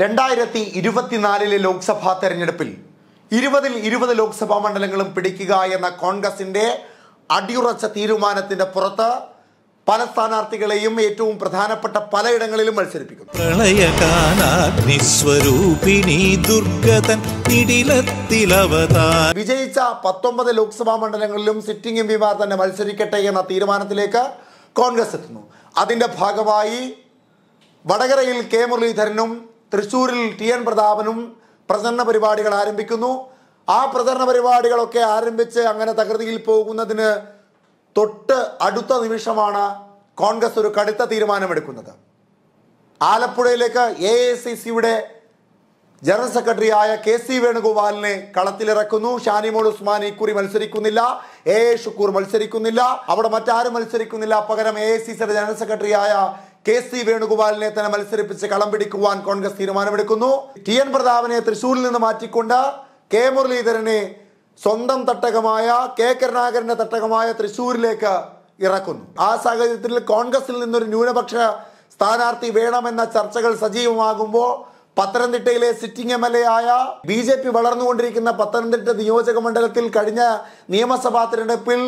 രണ്ടായിരത്തി ഇരുപത്തിനാലിലെ ലോക്സഭാ തെരഞ്ഞെടുപ്പിൽ ഇരുപതിൽ ഇരുപത് ലോക്സഭാ മണ്ഡലങ്ങളും പിടിക്കുക എന്ന കോൺഗ്രസിന്റെ അടിയുറച്ച തീരുമാനത്തിന്റെ പുറത്ത് പല സ്ഥാനാർത്ഥികളെയും ഏറ്റവും പ്രധാനപ്പെട്ട പലയിടങ്ങളിലും മത്സരിപ്പിക്കും വിജയിച്ച പത്തൊമ്പത് ലോക്സഭാ മണ്ഡലങ്ങളിലും സിറ്റിംഗ് എം പിമാർ തന്നെ മത്സരിക്കട്ടെ എന്ന തീരുമാനത്തിലേക്ക് കോൺഗ്രസ് എത്തുന്നു അതിന്റെ ഭാഗമായി വടകരയിൽ കെ മുരളീധരനും തൃശ്ശൂരിൽ ടി എൻ പ്രതാപനും പ്രചരണ പരിപാടികൾ ആരംഭിക്കുന്നു ആ പ്രചരണ പരിപാടികളൊക്കെ ആരംഭിച്ച് അങ്ങനെ തകൃതിയിൽ പോകുന്നതിന് തൊട്ട് അടുത്ത നിമിഷമാണ് കോൺഗ്രസ് ഒരു കടുത്ത തീരുമാനമെടുക്കുന്നത് ആലപ്പുഴയിലേക്ക് എ ഐ സി സിയുടെ ജനറൽ സെക്രട്ടറിയായ കെ സി വേണുഗോപാലിനെ കളത്തിലിറക്കുന്നു ഷാനിമോൾ ഉസ്മാൻ ഇക്കുറി മത്സരിക്കുന്നില്ല എ എ ഷുക്കൂർ മത്സരിക്കുന്നില്ല അവിടെ മറ്റാരും മത്സരിക്കുന്നില്ല പകരം എ ഐ സി സിയുടെ ജനറൽ സെക്രട്ടറിയായ കെ സി വേണുഗോപാലിനെ തന്നെ മത്സരിപ്പിച്ച് കളം പിടിക്കുവാൻ കോൺഗ്രസ് തീരുമാനമെടുക്കുന്നു ടി എൻ പ്രതാപനെ തൃശൂരിൽ നിന്ന് മാറ്റിക്കൊണ്ട് കെ മുരളീധരനെ സ്വന്തം തട്ടകമായ കെ കരുണാകരന്റെ തട്ടകമായ തൃശൂരിലേക്ക് ഇറക്കുന്നു ആ സാഹചര്യത്തിൽ കോൺഗ്രസിൽ നിന്നൊരു ന്യൂനപക്ഷ സ്ഥാനാർത്ഥി വേണമെന്ന ചർച്ചകൾ സജീവമാകുമ്പോൾ പത്തനംതിട്ടയിലെ സിറ്റിംഗ് എം എൽ എ ആയ ബി ജെ പി വളർന്നുകൊണ്ടിരിക്കുന്ന പത്തനംതിട്ട നിയോജക മണ്ഡലത്തിൽ കഴിഞ്ഞ നിയമസഭാ തിരഞ്ഞെടുപ്പിൽ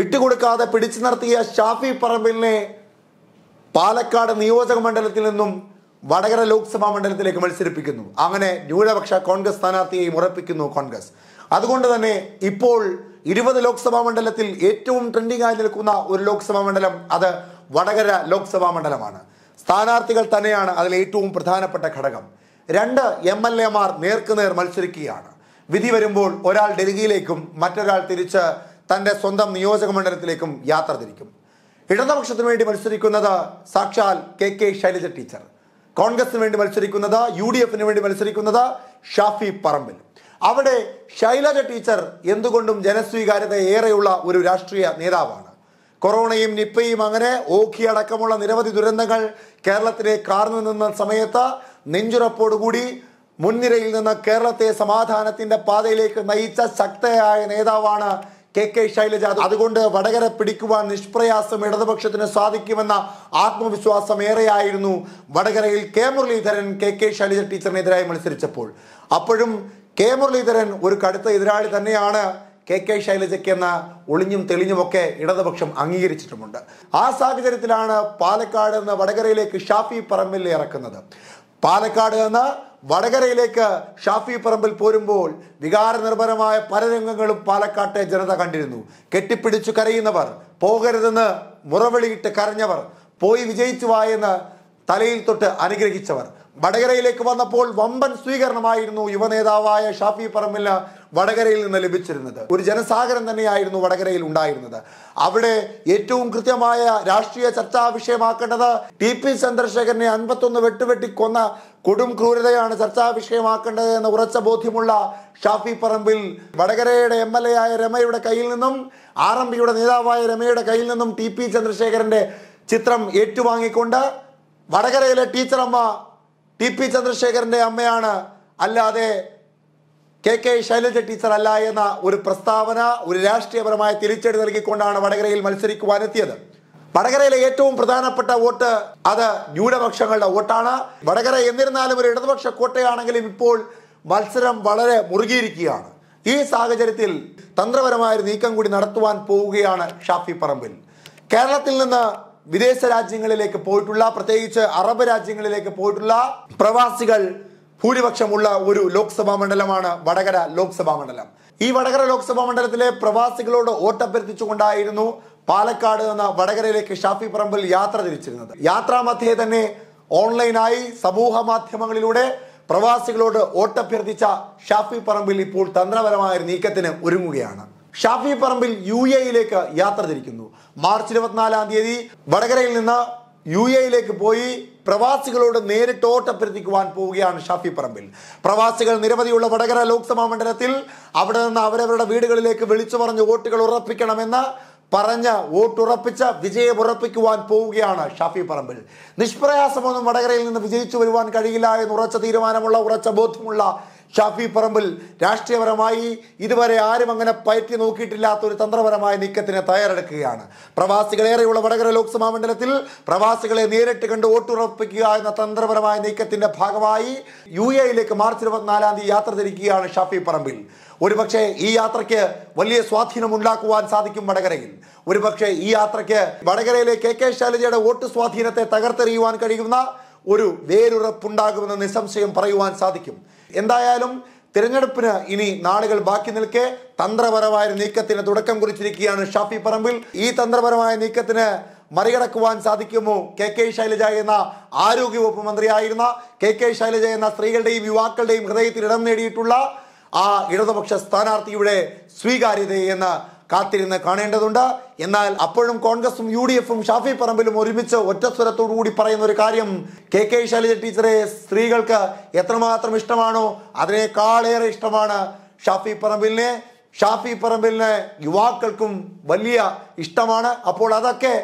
വിട്ടുകൊടുക്കാതെ പിടിച്ചു നിർത്തിയ ഷാഫി പറമ്പിലിനെ പാലക്കാട് നിയോജക മണ്ഡലത്തിൽ നിന്നും വടകര ലോക്സഭാ മണ്ഡലത്തിലേക്ക് മത്സരിപ്പിക്കുന്നു അങ്ങനെ ന്യൂനപക്ഷ കോൺഗ്രസ് സ്ഥാനാർത്ഥിയെയും ഉറപ്പിക്കുന്നു കോൺഗ്രസ് അതുകൊണ്ട് തന്നെ ഇപ്പോൾ ഇരുപത് ലോക്സഭാ മണ്ഡലത്തിൽ ഏറ്റവും ട്രെൻഡിംഗ് ആയി നിൽക്കുന്ന ഒരു ലോക്സഭാ മണ്ഡലം അത് വടകര ലോക്സഭാ മണ്ഡലമാണ് സ്ഥാനാർത്ഥികൾ തന്നെയാണ് അതിൽ ഏറ്റവും പ്രധാനപ്പെട്ട ഘടകം രണ്ട് എം എൽ എമാർ നേർക്കുനേർ മത്സരിക്കുകയാണ് വിധി വരുമ്പോൾ ഒരാൾ ഡൽഹിയിലേക്കും മറ്റൊരാൾ തിരിച്ച് തൻ്റെ സ്വന്തം നിയോജക മണ്ഡലത്തിലേക്കും യാത്ര തിരിക്കും ഇടതുപക്ഷത്തിന് വേണ്ടി മത്സരിക്കുന്നത് സാക്ഷാൽ കെ കെ ശൈലജ ടീച്ചർ കോൺഗ്രസിന് വേണ്ടി മത്സരിക്കുന്നത് യു ഡി എഫിന് വേണ്ടി മത്സരിക്കുന്നത് ഷാഫി പറമ്പിൽ അവിടെ ശൈലജ ടീച്ചർ എന്തുകൊണ്ടും ജനസ്വീകാര്യത ഏറെയുള്ള ഒരു രാഷ്ട്രീയ നേതാവാണ് കൊറോണയും നിപ്പയും അങ്ങനെ ഓഖി അടക്കമുള്ള നിരവധി ദുരന്തങ്ങൾ കേരളത്തിലെ കാർന്നു നിന്ന സമയത്ത് നെഞ്ചുറപ്പോടുകൂടി മുൻനിരയിൽ നിന്ന് കേരളത്തെ സമാധാനത്തിന്റെ പാതയിലേക്ക് നയിച്ച ശക്തയായ നേതാവാണ് കെ കെ ശൈലജ അതുകൊണ്ട് വടകര പിടിക്കുവാൻ നിഷ്പ്രയാസം ഇടതുപക്ഷത്തിന് സാധിക്കുമെന്ന ആത്മവിശ്വാസം ഏറെയായിരുന്നു വടകരയിൽ K Muraleedharan K K Shailaja ടീച്ചറിനെതിരായി മത്സരിച്ചപ്പോൾ അപ്പോഴും കെ മുരളീധരൻ ഒരു കടുത്ത എതിരാളി തന്നെയാണ് കെ കെ എന്ന ഒളിഞ്ഞും തെളിഞ്ഞുമൊക്കെ ഇടതുപക്ഷം അംഗീകരിച്ചിട്ടുമുണ്ട് ആ സാഹചര്യത്തിലാണ് പാലക്കാട് എന്ന വടകരയിലേക്ക് ഷാഫി പറമ്പിൽ ഇറക്കുന്നത് പാലക്കാട് എന്ന വടകരയിലേക്ക് ഷാഫി പറമ്പിൽ പോരുമ്പോൾ വികാരനിർഭരമായ പല രംഗങ്ങളും പാലക്കാട്ടെ ജനത കണ്ടിരുന്നു കെട്ടിപ്പിടിച്ചു കരയുന്നവർ പോകരുതെന്ന് മുറവിളിയിട്ട് കരഞ്ഞവർ പോയി വിജയിച്ചു വായെന്ന് തലയിൽ തൊട്ട് അനുഗ്രഹിച്ചവർ വടകരയിലേക്ക് വന്നപ്പോൾ വമ്പൻ സ്വീകരണമായിരുന്നു യുവനേതാവായ ഷാഫി പറമ്പിൽ വടകരയിൽ നിന്ന് ലഭിച്ചിരുന്നത് ഒരു ജനസാഗരം തന്നെയായിരുന്നു വടകരയിൽ ഉണ്ടായിരുന്നത് അവിടെ ഏറ്റവും കൃത്യമായ രാഷ്ട്രീയ ചർച്ചാ വിഷയമാക്കേണ്ടത് ടി പി ചന്ദ്രശേഖരനെ അൻപത്തൊന്ന് വെട്ടുവെട്ടി കൊന്ന കൊടും ക്രൂരതയാണ് ചർച്ചാ വിഷയമാക്കേണ്ടത് എന്ന ഉറച്ച ബോധ്യമുള്ള ഷാഫി പറമ്പിൽ വടകരയുടെ എം എൽ എ ആയ രമയുടെ കയ്യിൽ നിന്നും ആർ എം പിയുടെ നേതാവായ രമയുടെ കയ്യിൽ നിന്നും ടി പി ചന്ദ്രശേഖരന്റെ ചിത്രം ഏറ്റുവാങ്ങിക്കൊണ്ട് വടകരയിലെ ടീച്ചറമ്മ ടി പി ചന്ദ്രശേഖരന്റെ അമ്മയാണ് അല്ലാതെ കെ കെ ശൈലജ ടീച്ചർ അല്ല എന്ന ഒരു പ്രസ്താവന ഒരു രാഷ്ട്രീയപരമായ തിരിച്ചടി നൽകിക്കൊണ്ടാണ് വടകരയിൽ മത്സരിക്കുവാനെത്തിയത് വടകരയിലെ ഏറ്റവും പ്രധാനപ്പെട്ട വോട്ട് അത് ന്യൂനപക്ഷങ്ങളുടെ വോട്ടാണ് വടകര എന്നിരുന്നാലും ഒരു ഇടതുപക്ഷ കോട്ടയാണെങ്കിലും ഇപ്പോൾ മത്സരം വളരെ മുറുകിയിരിക്കുകയാണ് ഈ സാഹചര്യത്തിൽ ഒരു നീക്കം കൂടി നടത്തുവാൻ പോവുകയാണ് ഷാഫി പറമ്പിൽ കേരളത്തിൽ നിന്ന് വിദേശ രാജ്യങ്ങളിലേക്ക് പോയിട്ടുള്ള പ്രത്യേകിച്ച് അറബ് രാജ്യങ്ങളിലേക്ക് പോയിട്ടുള്ള പ്രവാസികൾ ഭൂരിപക്ഷമുള്ള ഒരു ലോക്സഭാ മണ്ഡലമാണ് വടകര ലോക്സഭാ മണ്ഡലം ഈ വടകര ലോക്സഭാ മണ്ഡലത്തിലെ പ്രവാസികളോട് വോട്ടഭ്യർത്ഥിച്ചുകൊണ്ടായിരുന്നു പാലക്കാട് നിന്ന് വടകരയിലേക്ക് ഷാഫി പറമ്പിൽ യാത്ര തിരിച്ചിരുന്നത് യാത്രാമധ്യേ തന്നെ ഓൺലൈനായി സമൂഹ മാധ്യമങ്ങളിലൂടെ പ്രവാസികളോട് വോട്ടഭ്യർത്ഥിച്ച ഷാഫി പറമ്പിൽ ഇപ്പോൾ തന്ത്രപരമായ നീക്കത്തിന് ഒരുങ്ങുകയാണ് ഷാഫി പറമ്പിൽ യു എയിലേക്ക് യാത്ര തിരിക്കുന്നു മാർച്ച് ഇരുപത്തിനാലാം തീയതി വടകരയിൽ നിന്ന് യു എയിലേക്ക് പോയി പ്രവാസികളോട് നേരിട്ട് ഓട്ടപ്പെടുത്തിക്കുവാൻ പോവുകയാണ് ഷാഫി പറമ്പിൽ പ്രവാസികൾ നിരവധിയുള്ള വടകര ലോക്സഭാ മണ്ഡലത്തിൽ അവിടെ നിന്ന് അവരവരുടെ വീടുകളിലേക്ക് വിളിച്ചു പറഞ്ഞ് വോട്ടുകൾ ഉറപ്പിക്കണമെന്ന പറഞ്ഞ വോട്ടുറപ്പിച്ച വിജയം ഉറപ്പിക്കുവാൻ പോവുകയാണ് ഷാഫി പറമ്പിൽ നിഷ്പ്രയാസമൊന്നും വടകരയിൽ നിന്ന് വിജയിച്ചു വരുവാൻ കഴിയില്ല എന്ന് ഉറച്ച തീരുമാനമുള്ള ഉറച്ച ബോധ്യമുള്ള ഷാഫി പറമ്പിൽ രാഷ്ട്രീയപരമായി ഇതുവരെ ആരും അങ്ങനെ പയറ്റി നോക്കിയിട്ടില്ലാത്ത ഒരു തന്ത്രപരമായ നീക്കത്തിന് തയ്യാറെടുക്കുകയാണ് പ്രവാസികളേറെയുള്ള വടകര ലോക്സഭാ മണ്ഡലത്തിൽ പ്രവാസികളെ നേരിട്ട് കണ്ട് വോട്ടുറപ്പിക്കുക എന്ന തന്ത്രപരമായ നീക്കത്തിന്റെ ഭാഗമായി യു എയിലേക്ക് മാർച്ച് ഇരുപത്തിനാലാം തീയതി യാത്ര തിരിക്കുകയാണ് ഷാഫി പറമ്പിൽ ഒരുപക്ഷെ ഈ യാത്രയ്ക്ക് വലിയ സ്വാധീനം ഉണ്ടാക്കുവാൻ സാധിക്കും വടകരയിൽ ഒരുപക്ഷെ ഈ യാത്രയ്ക്ക് വടകരയിലെ കെ കെ ശൈലജയുടെ വോട്ട് സ്വാധീനത്തെ തകർത്തെറിയുവാൻ കഴിയുന്ന ഒരു വേരുറപ്പുണ്ടാകുമെന്ന് നിസ്സംശയം പറയുവാൻ സാധിക്കും എന്തായാലും തിരഞ്ഞെടുപ്പിന് ഇനി നാളുകൾ ബാക്കി നിൽക്കെ തന്ത്രപരമായ നീക്കത്തിന് തുടക്കം കുറിച്ചിരിക്കുകയാണ് ഷാഫി പറമ്പിൽ ഈ തന്ത്രപരമായ നീക്കത്തിന് മറികടക്കുവാൻ സാധിക്കുമോ കെ കെ ശൈലജ എന്ന ആരോഗ്യവകുപ്പ് മന്ത്രിയായിരുന്ന കെ കെ ശൈലജ എന്ന സ്ത്രീകളുടെയും യുവാക്കളുടെയും ഹൃദയത്തിൽ ഇടം നേടിയിട്ടുള്ള ആ ഇടതുപക്ഷ സ്ഥാനാർത്ഥിയുടെ സ്വീകാര്യതയെന്ന് കാത്തിരുന്ന് കാണേണ്ടതുണ്ട് എന്നാൽ അപ്പോഴും കോൺഗ്രസും യു ഡി എഫും ഷാഫി പറമ്പിലും ഒരുമിച്ച് സ്വരത്തോടു കൂടി പറയുന്ന ഒരു കാര്യം കെ കെ ശൈലജ ടീച്ചറെ സ്ത്രീകൾക്ക് എത്രമാത്രം ഇഷ്ടമാണോ അതിനേക്കാളേറെ ഇഷ്ടമാണ് ഷാഫി പറമ്പിലിനെ ഷാഫി പറമ്പിലിന് യുവാക്കൾക്കും വലിയ ഇഷ്ടമാണ് അപ്പോൾ അതൊക്കെ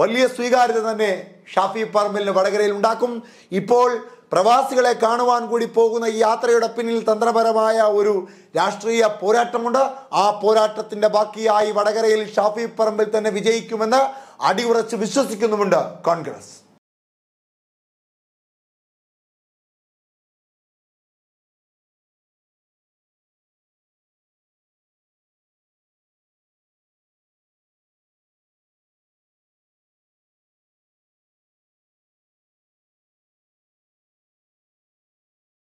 വലിയ സ്വീകാര്യത തന്നെ ഷാഫി പറമ്പിലിന് വടകരയിൽ ഉണ്ടാക്കും ഇപ്പോൾ പ്രവാസികളെ കാണുവാൻ കൂടി പോകുന്ന ഈ യാത്രയുടെ പിന്നിൽ തന്ത്രപരമായ ഒരു രാഷ്ട്രീയ പോരാട്ടമുണ്ട് ആ പോരാട്ടത്തിന്റെ ബാക്കിയായി വടകരയിൽ ഷാഫി പറമ്പിൽ തന്നെ വിജയിക്കുമെന്ന് അടിയുറച്ച് വിശ്വസിക്കുന്നുമുണ്ട് കോൺഗ്രസ്